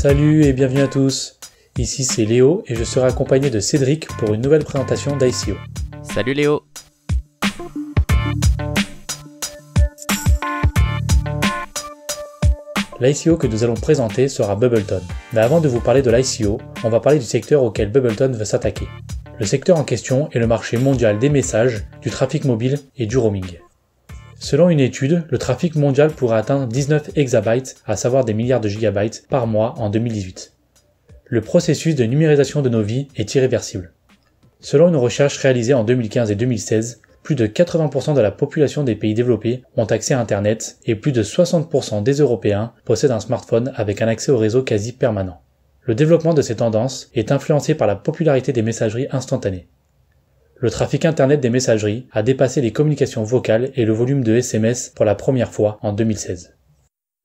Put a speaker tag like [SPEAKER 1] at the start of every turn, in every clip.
[SPEAKER 1] Salut et bienvenue à tous. Ici c'est Léo et je serai accompagné de Cédric pour une nouvelle présentation d'ICO. E Salut Léo. L'ICO e que nous allons présenter sera Bubbleton. Mais avant de vous parler de l'ICO, e on va parler du secteur auquel Bubbleton veut s'attaquer. Le secteur en question est le marché mondial des messages, du trafic mobile et du roaming. Selon une étude, le trafic mondial pourrait atteindre 19 exabytes, à savoir des milliards de gigabytes, par mois en 2018. Le processus de numérisation de nos vies est irréversible. Selon une recherche réalisée en 2015 et 2016, plus de 80% de la population des pays développés ont accès à Internet et plus de 60% des Européens possèdent un smartphone avec un accès au réseau quasi permanent. Le développement de ces tendances est influencé par la popularité des messageries instantanées. Le trafic Internet des messageries a dépassé les communications vocales et le volume de SMS pour la première fois en 2016.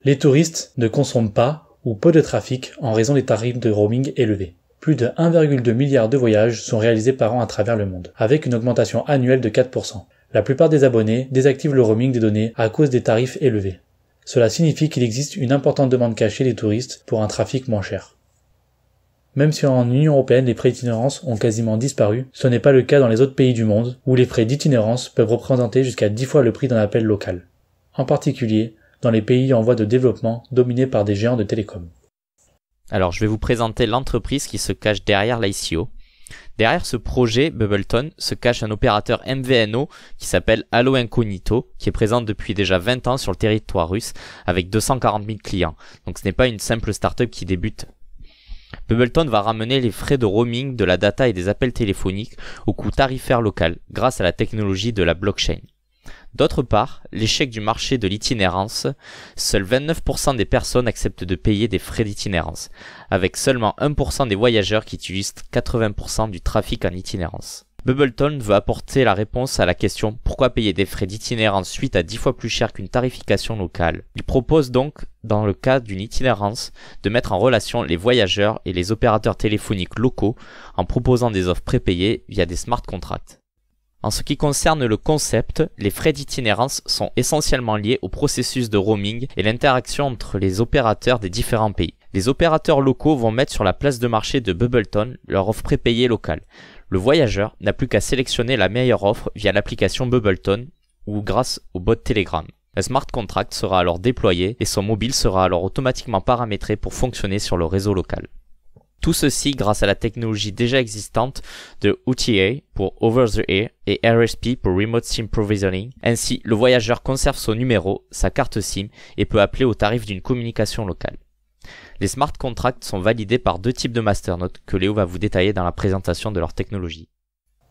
[SPEAKER 1] Les touristes ne consomment pas ou peu de trafic en raison des tarifs de roaming élevés. Plus de 1,2 milliard de voyages sont réalisés par an à travers le monde, avec une augmentation annuelle de 4%. La plupart des abonnés désactivent le roaming des données à cause des tarifs élevés. Cela signifie qu'il existe une importante demande cachée des touristes pour un trafic moins cher. Même si en Union européenne les prêts d'itinérance ont quasiment disparu, ce n'est pas le cas dans les autres pays du monde, où les frais d'itinérance peuvent représenter jusqu'à 10 fois le prix d'un appel local. En particulier, dans les pays en voie de développement dominés par des géants de télécom.
[SPEAKER 2] Alors, je vais vous présenter l'entreprise qui se cache derrière l'ICO. Derrière ce projet Bubbleton se cache un opérateur MVNO qui s'appelle Allo Incognito, qui est présent depuis déjà 20 ans sur le territoire russe avec 240 000 clients. Donc ce n'est pas une simple startup qui débute Bubbleton va ramener les frais de roaming, de la data et des appels téléphoniques au coût tarifaire local grâce à la technologie de la blockchain. D'autre part, l'échec du marché de l'itinérance, seuls 29% des personnes acceptent de payer des frais d'itinérance, avec seulement 1% des voyageurs qui utilisent 80% du trafic en itinérance. Bubbleton veut apporter la réponse à la question pourquoi payer des frais d'itinérance suite à 10 fois plus cher qu'une tarification locale. Il propose donc, dans le cas d'une itinérance, de mettre en relation les voyageurs et les opérateurs téléphoniques locaux en proposant des offres prépayées via des smart contracts. En ce qui concerne le concept, les frais d'itinérance sont essentiellement liés au processus de roaming et l'interaction entre les opérateurs des différents pays. Les opérateurs locaux vont mettre sur la place de marché de Bubbleton leur offre prépayée locale. Le voyageur n'a plus qu'à sélectionner la meilleure offre via l'application Bubbleton ou grâce au bot Telegram. Un smart contract sera alors déployé et son mobile sera alors automatiquement paramétré pour fonctionner sur le réseau local. Tout ceci grâce à la technologie déjà existante de OTA pour Over the Air et RSP pour Remote SIM Provisioning. Ainsi, le voyageur conserve son numéro, sa carte SIM et peut appeler au tarif d'une communication locale. Les smart contracts sont validés par deux types de masternodes que Léo va vous détailler dans la présentation de leur technologie.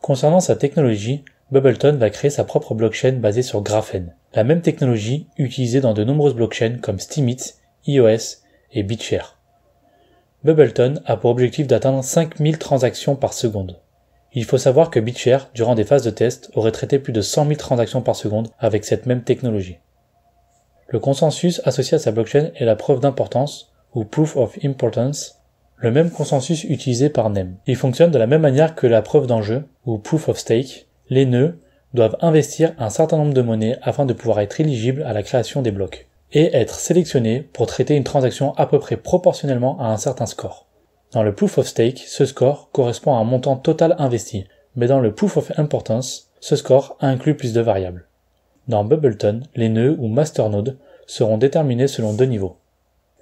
[SPEAKER 1] Concernant sa technologie, Bubbleton va créer sa propre blockchain basée sur Graphene, la même technologie utilisée dans de nombreuses blockchains comme Steemit, iOS e et BitShare. Bubbleton a pour objectif d'atteindre 5000 transactions par seconde. Il faut savoir que BitShare, durant des phases de test, aurait traité plus de 100 000 transactions par seconde avec cette même technologie. Le consensus associé à sa blockchain est la preuve d'importance, ou Proof of Importance, le même consensus utilisé par NEM. Il fonctionne de la même manière que la preuve d'enjeu ou Proof of Stake. Les nœuds doivent investir un certain nombre de monnaies afin de pouvoir être éligibles à la création des blocs et être sélectionnés pour traiter une transaction à peu près proportionnellement à un certain score. Dans le Proof of Stake, ce score correspond à un montant total investi, mais dans le Proof of Importance, ce score inclut plus de variables. Dans Bubbleton, les nœuds ou masternodes seront déterminés selon deux niveaux.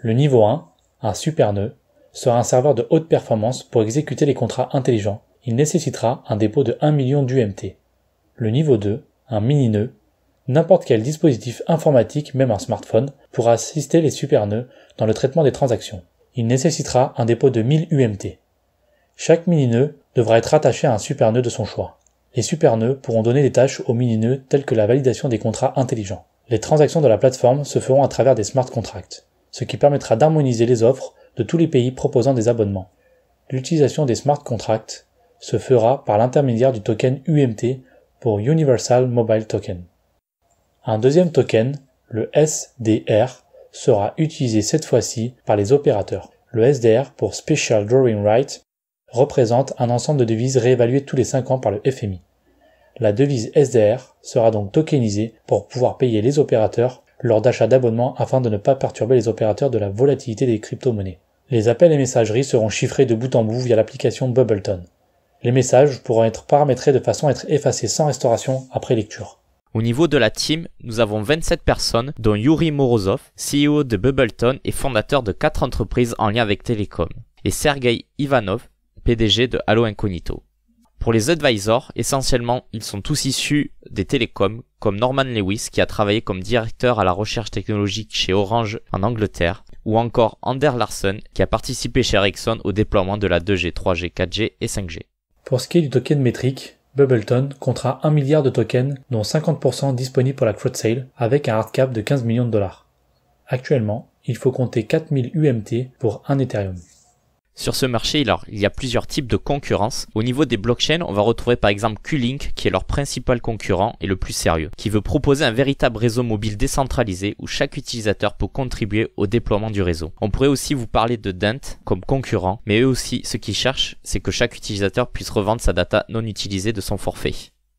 [SPEAKER 1] Le niveau 1, un nœud, sera un serveur de haute performance pour exécuter les contrats intelligents. Il nécessitera un dépôt de 1 million d'UMT. Le niveau 2, un mini-nœud, n'importe quel dispositif informatique, même un smartphone, pourra assister les nœuds dans le traitement des transactions. Il nécessitera un dépôt de 1000 UMT. Chaque mini-nœud devra être attaché à un super nœud de son choix. Les nœuds pourront donner des tâches aux mini-nœuds telles que la validation des contrats intelligents. Les transactions de la plateforme se feront à travers des smart contracts ce qui permettra d'harmoniser les offres de tous les pays proposant des abonnements. L'utilisation des smart contracts se fera par l'intermédiaire du token UMT pour Universal Mobile Token. Un deuxième token, le SDR, sera utilisé cette fois-ci par les opérateurs. Le SDR pour Special Drawing Right représente un ensemble de devises réévaluées tous les 5 ans par le FMI. La devise SDR sera donc tokenisée pour pouvoir payer les opérateurs lors d'achats d'abonnements afin de ne pas perturber les opérateurs de la volatilité des crypto-monnaies. Les appels et messageries seront chiffrés de bout en bout via l'application Bubbleton. Les messages pourront être paramétrés de façon à être effacés sans restauration après lecture.
[SPEAKER 2] Au niveau de la team, nous avons 27 personnes, dont Yuri Morozov, CEO de Bubbleton et fondateur de 4 entreprises en lien avec Télécom. et Sergei Ivanov, PDG de Halo Incognito. Pour les advisors, essentiellement, ils sont tous issus des télécoms, comme Norman Lewis qui a travaillé comme directeur à la recherche technologique chez Orange en Angleterre, ou encore Ander Larsen qui a participé chez Ericsson au déploiement de la 2G, 3G, 4G et 5G.
[SPEAKER 1] Pour ce qui est du token métrique, Bubbleton comptera 1 milliard de tokens, dont 50% disponibles pour la crowd sale, avec un hard cap de 15 millions de dollars. Actuellement, il faut compter 4000 UMT pour un Ethereum.
[SPEAKER 2] Sur ce marché, il y a plusieurs types de concurrence. Au niveau des blockchains, on va retrouver par exemple q qui est leur principal concurrent et le plus sérieux, qui veut proposer un véritable réseau mobile décentralisé où chaque utilisateur peut contribuer au déploiement du réseau. On pourrait aussi vous parler de Dent comme concurrent, mais eux aussi, ce qu'ils cherchent, c'est que chaque utilisateur puisse revendre sa data non utilisée de son forfait.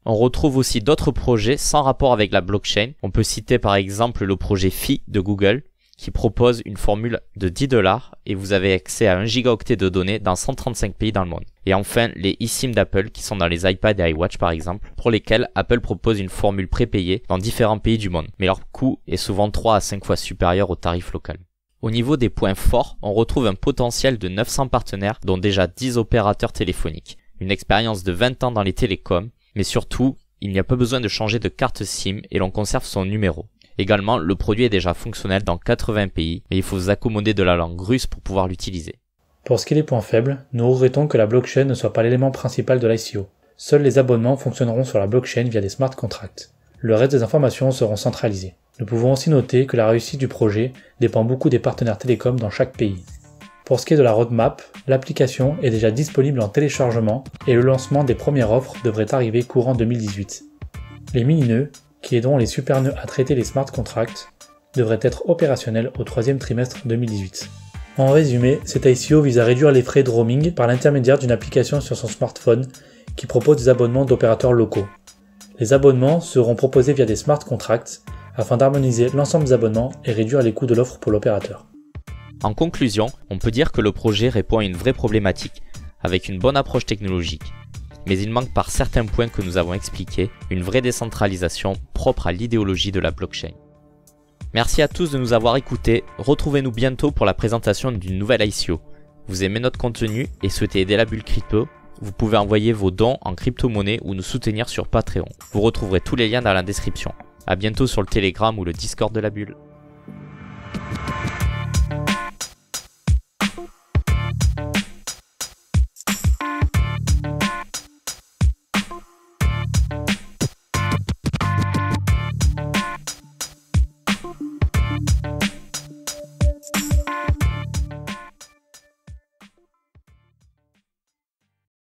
[SPEAKER 2] On retrouve aussi d'autres projets sans rapport avec la blockchain. On peut citer par exemple le projet Phi de Google, qui propose une formule de 10 dollars et vous avez accès à 1 gigaoctet de données dans 135 pays dans le monde. Et enfin, les eSIM d'Apple qui sont dans les iPad et iWatch par exemple, pour lesquels Apple propose une formule prépayée dans différents pays du monde, mais leur coût est souvent 3 à 5 fois supérieur au tarif local. Au niveau des points forts, on retrouve un potentiel de 900 partenaires dont déjà 10 opérateurs téléphoniques, une expérience de 20 ans dans les télécoms, mais surtout, il n'y a pas besoin de changer de carte SIM et l'on conserve son numéro. Également, le produit est déjà fonctionnel dans 80 pays, et il faut s'accommoder de la langue russe pour pouvoir l'utiliser.
[SPEAKER 1] Pour ce qui est des points faibles, nous regrettons que la blockchain ne soit pas l'élément principal de l'ICO. Seuls les abonnements fonctionneront sur la blockchain via des smart contracts. Le reste des informations seront centralisées. Nous pouvons aussi noter que la réussite du projet dépend beaucoup des partenaires télécoms dans chaque pays. Pour ce qui est de la roadmap, l'application est déjà disponible en téléchargement et le lancement des premières offres devrait arriver courant 2018. Les mini-nœuds, qui aideront les superneux à traiter les smart contracts, devrait être opérationnel au troisième trimestre 2018. En résumé, cet ICO vise à réduire les frais de roaming par l'intermédiaire d'une application sur son smartphone qui propose des abonnements d'opérateurs locaux. Les abonnements seront proposés via des smart contracts afin d'harmoniser l'ensemble des abonnements et réduire les coûts de l'offre pour l'opérateur.
[SPEAKER 2] En conclusion, on peut dire que le projet répond à une vraie problématique, avec une bonne approche technologique mais il manque par certains points que nous avons expliqués une vraie décentralisation propre à l'idéologie de la blockchain. Merci à tous de nous avoir écoutés, retrouvez-nous bientôt pour la présentation d'une nouvelle ICO. Vous aimez notre contenu et souhaitez aider la bulle crypto Vous pouvez envoyer vos dons en crypto-monnaie ou nous soutenir sur Patreon. Vous retrouverez tous les liens dans la description. A bientôt sur le Telegram ou le Discord de la bulle.